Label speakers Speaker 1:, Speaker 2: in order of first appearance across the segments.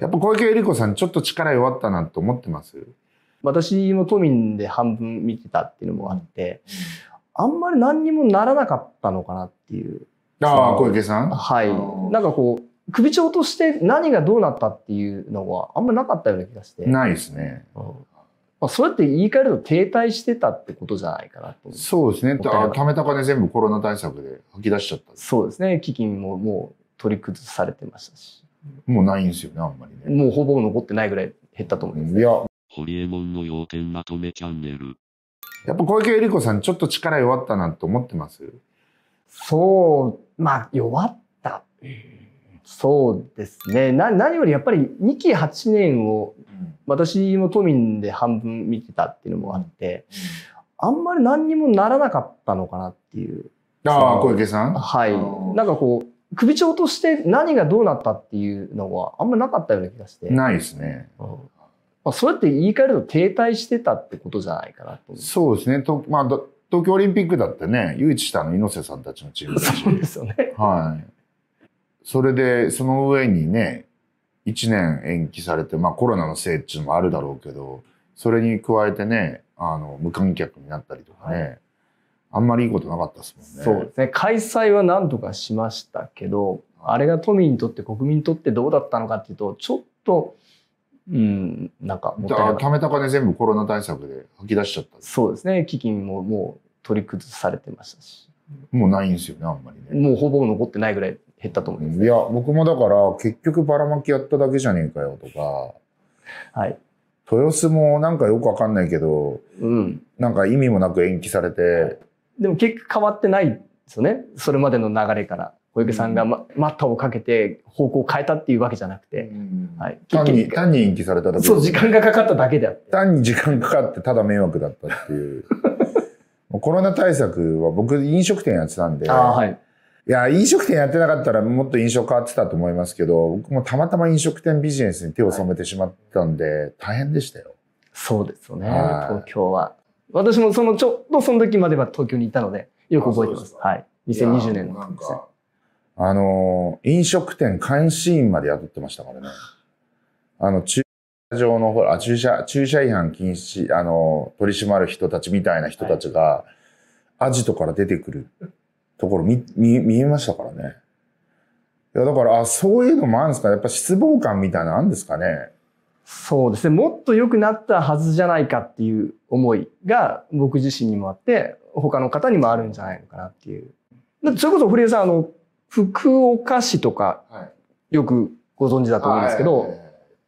Speaker 1: やっぱ小池百合子さんちょっと力弱ったなと思ってます私も都民で半分見てたっていうのもあって、あんまり何にもならなかったのかなっていう。
Speaker 2: ああ、小池さん
Speaker 1: はい。なんかこう、首長として何がどうなったっていうのはあんまりなかったような気がして。ないですね。うんまあ、そうやって言い換えると
Speaker 2: 停滞してたってことじゃないかなと。そうですね。ためた金全部コロナ対策で吐き出しちゃった。そうですね。基金ももう取り崩されてましたし。もうないんですよね、あんまりね。もうほぼ残ってないぐらい減ったと思います、ね。いや。ホリエモンの要点まとめチャンネル。やっぱ小池百合子さん、ちょっと力弱ったなと思ってますそう、まあ、弱った。そうですね。な何よりやっ
Speaker 1: ぱり2期8年を、私も都民で半分見てたっていうのもあって、あんまり何にもならなかったのかなっていう。ああ、小池さんはい。なんかこう、首長として何がどうなったっていうのはあんまなかったような気がして。ないですね。
Speaker 2: うんまあ、それって言い換えると停滞してたってことじゃないかなとそうですね。とまあ、東京オリンピックだってね、誘致したの猪瀬さんたちのチームだし。そうですよね。はい。それで、その上にね、1年延期されて、まあコロナのせいっていうのもあるだろうけど、それに加えてね、あの、無観客になったりとかね、はいあんまりいいことなかったですもんね。そうですね。開催
Speaker 1: は何とかしましたけど、あれが都民にとって国民にとってどうだったのかっていうと、ち
Speaker 2: ょっと、うん、なんかもったいない。貯めた金全部コロナ対策で吐き出しちゃった。そうですね。基金ももう取り崩されてましたし。もうないんですよね、あんまりね。もうほぼ残ってないぐらい減ったと思います、ね、いや、僕もだから、結局ばらまきやっただけじゃねえかよとか。はい。豊洲もなんかよくわかんないけど、うん、なんか意味もなく延期されて、はいでも結局変わってないですよね。それま
Speaker 1: での流れから。小池さんが、ま、待ったをかけて方向を変えたっていうわけじゃなくて、
Speaker 2: はい、単に単に延期されただけそう時間がかかっただけであって単に時間かかってただ迷惑だったってい うコロナ対策は僕飲食店やってたんで、はい、いや飲食店やってなかったらもっと印象変わってたと思いますけど僕もたまたま飲食店ビジネスに手を染めてしまったんで、はい、大変でしたよそうですよね、東京は
Speaker 1: 私もそのちょっとその時までは東京にいたので、よく覚えてます。
Speaker 2: はい。2020年の時ですね。あのー、飲食店監視員まで雇ってましたからね。あの、駐車場の、ほら、駐車、駐車違反禁止、あのー、取り締まる人たちみたいな人たちが、はい、アジトから出てくるところ見、見、見えましたからね。いや、だから、あ、そういうのもあるんですかやっぱ失望感みたいなのあるんですかねそうですね。もっと良くなったはずじゃないかっていう思い
Speaker 1: が僕自身にもあって、他の方にもあるんじゃないのかなっていう。それこそ古江さん、あの、福岡市とか、よくご存知だと思うんですけど、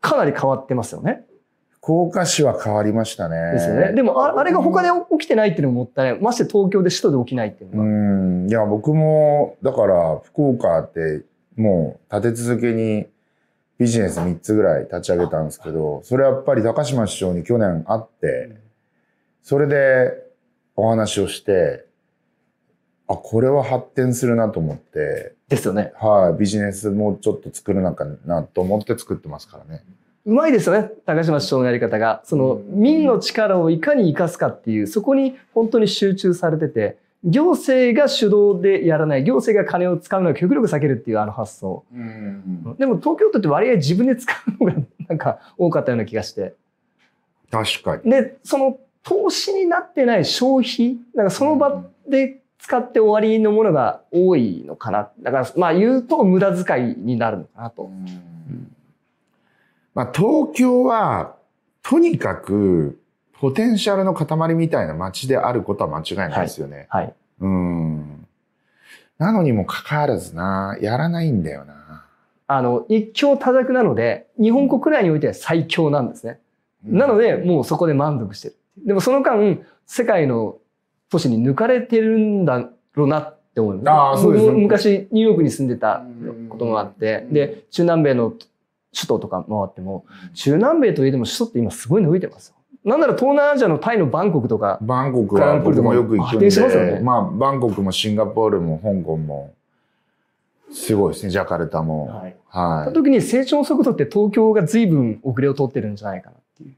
Speaker 1: かなり変わってますよね。福岡市は変わりましたね。ですよね。でも、あれが他で起きてないっていうのももっ
Speaker 2: たいない。まして東京で首都で起きないっていうのは。うん。いや、僕も、だから、福岡って、もう立て続けにビジネス3つぐらい立ち上げたんですけど、それはやっぱり高島市長に去年会って、それでお話をして、あ、これは発展するなと思って。ですよね。はい、ビジネスもちょっと作るなかなと思って作ってますからね。
Speaker 1: うまいですよね、高島市長のやり方が。その、民の力をいかに生かすかっていう、そこに本当に集中されてて、行政が主導でやらない行政が金を使うのは極力避けるっていうあの発想、
Speaker 2: うん、
Speaker 1: でも東京都って割合自分で使うのがなんか多かったような気がして確かにでその投資になってない消費なんかその場で使って終わりのものが多いのかなだからまあ言うと無駄遣いになるのかなと、うん、
Speaker 2: まあ、東京はとにかくポテンシャルの塊みたいな街であることは間違いないですよね。はい。はい、うん。なのにもかかわらずな、やらないんだよな。あの、一強多弱なので、
Speaker 1: 日本国内においては最強なんですね。なので、もうそこで満足してる。でもその間、世界の都市に抜かれてるんだろうなって思います。です昔ニューヨークに住んでたこともあって、で、中南米の首都とか回っても、中南米といえども首都って今すごい伸びてますなんなら東南アジアのタイのバンコクとか。バンコクは僕もよく行くんで、ますよね、ま
Speaker 2: あ、バンコクもシンガポールも香港も、すごいですね、ジャカルタも。はい。はい。特
Speaker 1: に成長速度って東京が随分遅れを取ってるんじゃないかなっていう。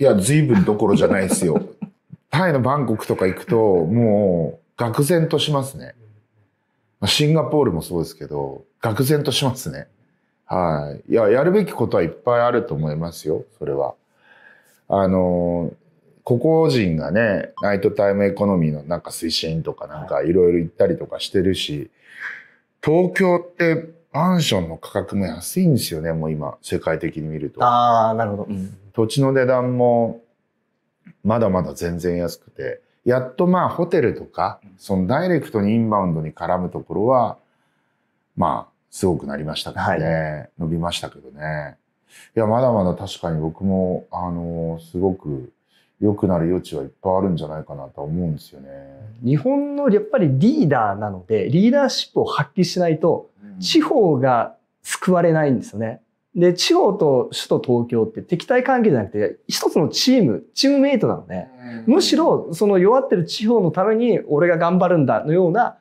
Speaker 2: いや、随分どころじゃないですよ。タイのバンコクとか行くと、もう、愕然としますね。シンガポールもそうですけど、愕然としますね。はい。いや、やるべきことはいっぱいあると思いますよ、それは。あの個々人がねナイトタイムエコノミーのなんか推進とかなんかいろいろ行ったりとかしてるし、東京ってマンションの価格も安いんですよねもう今世界的に見ると。ああなるほど、うん、土地の値段もまだまだ全然安くてやっとまあホテルとかそのダイレクトにインバウンドに絡むところはまあすごくなりましたけどね、はい、伸びましたけどね。いやまだまだ確かに僕もあのすごく良くなる余地はいっぱいあるんじゃないかなと思うんですよね。日本のやっぱりリーダーなのでリーダーシ
Speaker 1: ップを発揮しないと地方が救われないんですよね。で地方と首都東京って敵対関係じゃなくて一つのチームチームメイトなので、むしろその弱ってる地方のために俺が頑張るんだのような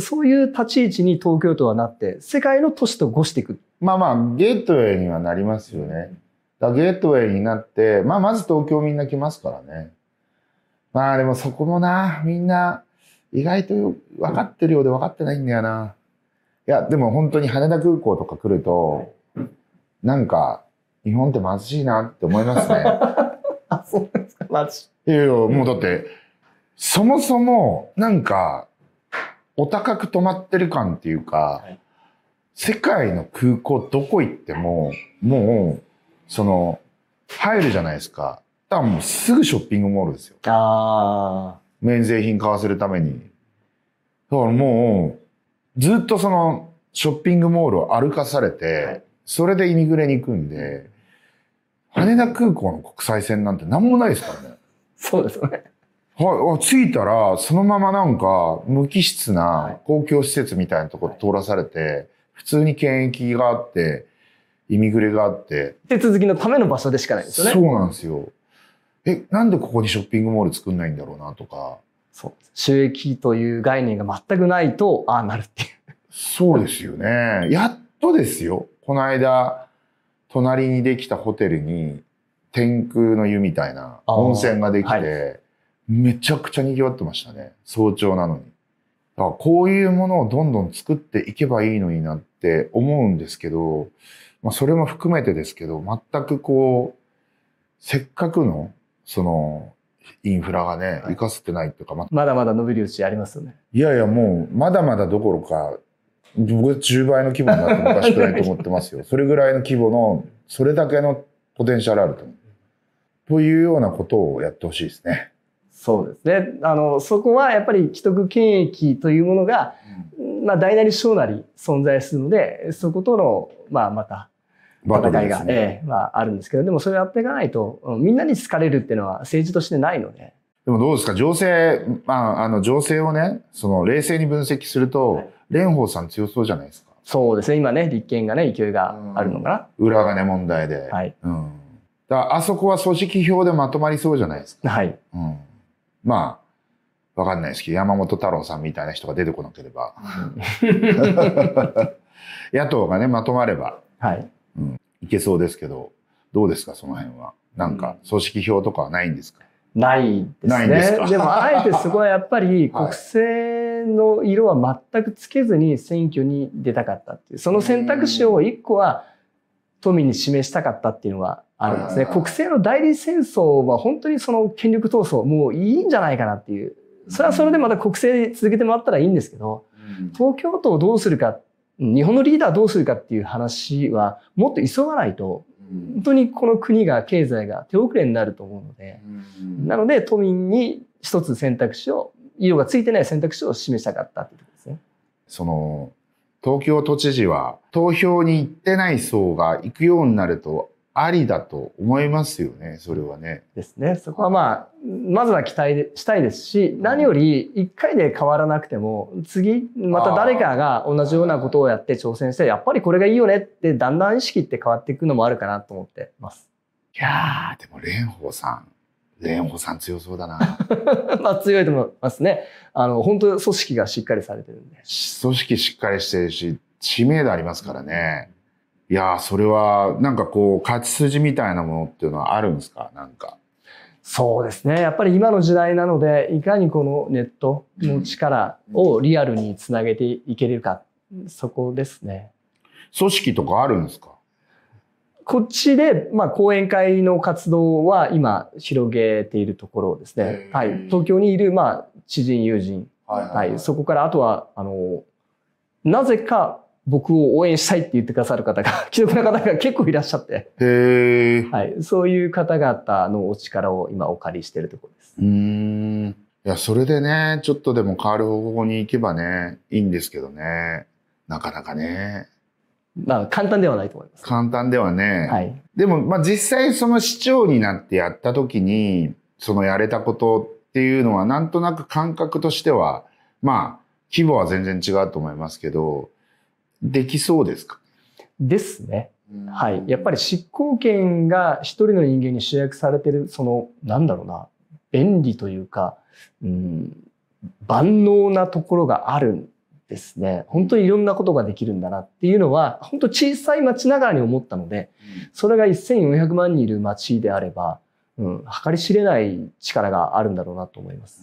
Speaker 1: そういう立
Speaker 2: ち位置に東京都はなって、世界の都市とごしていく。まあまあ、ゲートウェイにはなりますよね。だゲートウェイになって、まあまず東京みんな来ますからね。まあでもそこもな、みんな意外と分かってるようで分かってないんだよな。いや、でも本当に羽田空港とか来ると、なんか日本って貧しいなって思いますね。あ、そうですか、マジ。い。いやいや、もうだって、そもそもなんかお高く止まってる感っていうか、はい、世界の空港どこ行っても、もう、その、入るじゃないですか。多分もうすぐショッピングモールですよ。免税品買わせるために。だからもう、ずっとその、ショッピングモールを歩かされて、はい、それでイミグレに行くんで、羽田空港の国際線なんて何もないですからね。そうですよね。はい、着いたら、そのままなんか、無機質な公共施設みたいなところ通らされて、普通に検疫があって、イミグレがあって。手続きのための場所でしかないですよね。そうなんですよ。え、なんでここにショッピングモール作んないんだろうなとか。そう。収益という概念が全くないと、ああなるっていう。そうですよね。やっとですよ。この間、隣にできたホテルに、天空の湯みたいな温泉ができて、めちゃくちゃ賑わってましたね。早朝なのに。だからこういうものをどんどん作っていけばいいのになって思うんですけど、まあ、それも含めてですけど、全くこう、せっかくの、その、インフラがね、生かせてないっていうか、ま、
Speaker 1: まだまだ伸びる余地ありますよね。
Speaker 2: いやいや、もう、まだまだどころか、僕は10倍の規模になってもおかしくないと思ってますよ。それぐらいの規模の、それだけのポテンシャルあると思う。というようなことをやってほしいですね。
Speaker 1: そうですね。あの、そこはやっぱり既得権益というものが、うん、まあ、大なり小なり存在するので、そことの、まあ、また、戦いが、ね、え
Speaker 2: まあ、あるんですけど、でもそれをやっていかないと、みんなに好かれるっていうのは政治としてないので。でもどうですか情勢、まあ、あの、情勢をね、その、冷静に分析すると、はい、蓮舫さん強そうじゃないですか。そうですね。今ね、立憲がね、勢いがあるのかな。裏金問題で。はい。うん。だあそこは組織票でまとまりそうじゃないですか。はい。うん。まあ、わかんないですけど、山本太郎さんみたいな人が出てこなければ、野党がね、まとまれば、はい、うん、いけそうですけど、どうですか、その辺は。なんか、組織票とかはないんですかないですね。でも、あえてそこ
Speaker 1: はやっぱり、国政の色は全くつけずに選挙に出たかったっていう、その選択肢を一個は、富に示したかったっていうのはあるんですね。国政の代理戦争は本当にその権力闘争、もういいんじゃないかなっていう。それはそれでまた国政続けてもらったらいいんですけど、東京都をどうするか、日本のリーダーどうするかっていう話はもっと急がないと、本当にこの国が、経済が手遅れになると思うので、なので都民に一つ選択肢を、色がついてない選択肢を示したかったってことですね。
Speaker 2: その東京都知事は投票に行ってない層が行くようになるとありだと思いますよね、それはね。ですね。そこはまあ、まずは期
Speaker 1: 待したいですし、何より一回で変わらなくても、次、また誰かが同じようなことをやって挑戦して、やっぱりこれがいいよねって、だんだん意識って変わっていくのもあるかなと思ってます。
Speaker 2: いやー、でも蓮舫さん、蓮舫さん強そうだな。
Speaker 1: まあ強いと思いますね。あの、本当組織がしっかりされてるんで。
Speaker 2: 組織しっかりしてるし、知名度ありますからね。うんいやそれはなんかこう勝ち筋みたいなものっていうのはあるんですかなんか。そうですねやっぱり今の時代
Speaker 1: なのでいかにこのネットの力をリアルにつなげていけるか、うん、そこですね。組織とかあるんですかこっちで、まあ、講演会の活動は今広げているところですね。はい、東京にいる、まあ、知人友人、はい、はい、そこからあとはあのなぜか僕を応援したいって言ってくださる方が、既読な方が結構いらっしゃって、
Speaker 2: はい、そういう方々のお力を今お借りしているところです。うんいや、それでね、ちょっとでも変わる方向に行けばね、いいんですけどね、なかなかね。まあ、簡単ではないと思います。簡単ではね。はい。でも、まあ、実際その市長になってやった時に、そのやれたことっていうのは、なんとなく感覚としては、まあ、規模は全然違うと思いますけど、できそうですかですね。はい。やっぱり執行
Speaker 1: 権が一人の人間に集約されてる、その、なんだろうな、便利というか、うん、万能なところがあるんですね。本当にいろんなことができるんだなっていうのは、本当小さい町ながらに思ったので、それが1400万人いる町であれば、うん、計り知れない力があるんだろうな
Speaker 2: と思います。